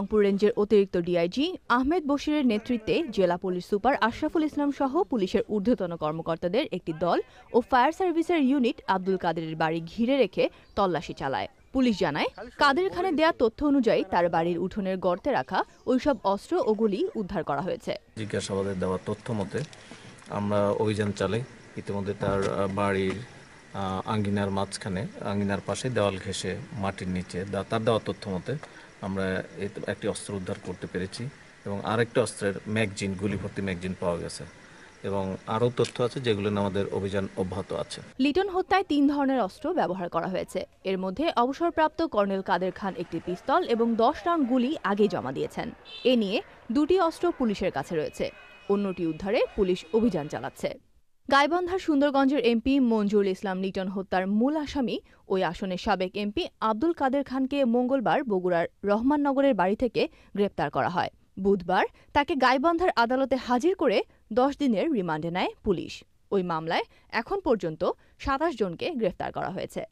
রংপুর রেঞ্জের অতিরিক্ত ডিআইজি আহমেদ বশিরের নেতৃত্বে জেলা পুলিশ সুপার আশরাফুল ইসলাম সহ পুলিশের ঊর্ধ্বতন কর্মকর্তাদের একটি দল ও ফায়ার সার্ভিসের ইউনিট আব্দুল কাদেরের বাড়ি ঘিরে রেখে তল্লাশি চালায় পুলিশ জানায় কাদের খানে দেয়া তথ্য অনুযায়ী তার বাড়ির উঠোনের গর্তে রাখা ওইসব অস্ত্র ও গুলি উদ্ধার করা হয়েছে জিজ্ঞাসাবাদের দেওয়া তথ্য মতে আমরা অভিযান চালাই ইতিমধ্যে তার বাড়ির আঙ্গিনার মাঝখানে আঙ্গিনার পাশে দেওয়াল ঘেঁষে মাটির নিচে তার দেওয়া তথ্য মতে আমরা একটি অস্ত্র উদ্ধার করতে পেরেছি এবং আরেকটি অস্ত্রের ম্যাগজিন গুলি ভর্তি ম্যাগজিন পাওয়া গেছে এবং আরও তথ্য আছে যেগুলো আমাদের অভিযান অব্যাহত আছে লিটন হত্যায় তিন ধরনের অস্ত্র ব্যবহার করা হয়েছে এর মধ্যে অবসরপ্রাপ্ত কর্নেল কাদের খান একটি পিস্তল এবং দশ রাউন্ড গুলি আগে জমা দিয়েছেন এ নিয়ে দুটি অস্ত্র পুলিশের কাছে রয়েছে অন্যটি উদ্ধারে পুলিশ অভিযান চালাচ্ছে গাইবান্ধার সুন্দরগঞ্জের এমপি মঞ্জুর ইসলাম লিটন হত্যার মূল আসামি ওই আসনের সাবেক এমপি আব্দুল কাদের খানকে মঙ্গলবার বগুড়ার রহমাননগরের বাড়ি থেকে গ্রেপ্তার করা হয় বুধবার তাকে গাইবান্ধার আদালতে হাজির করে দশ দিনের রিমান্ডে নেয় পুলিশ ওই মামলায় এখন পর্যন্ত সাতাশ জনকে গ্রেফতার করা হয়েছে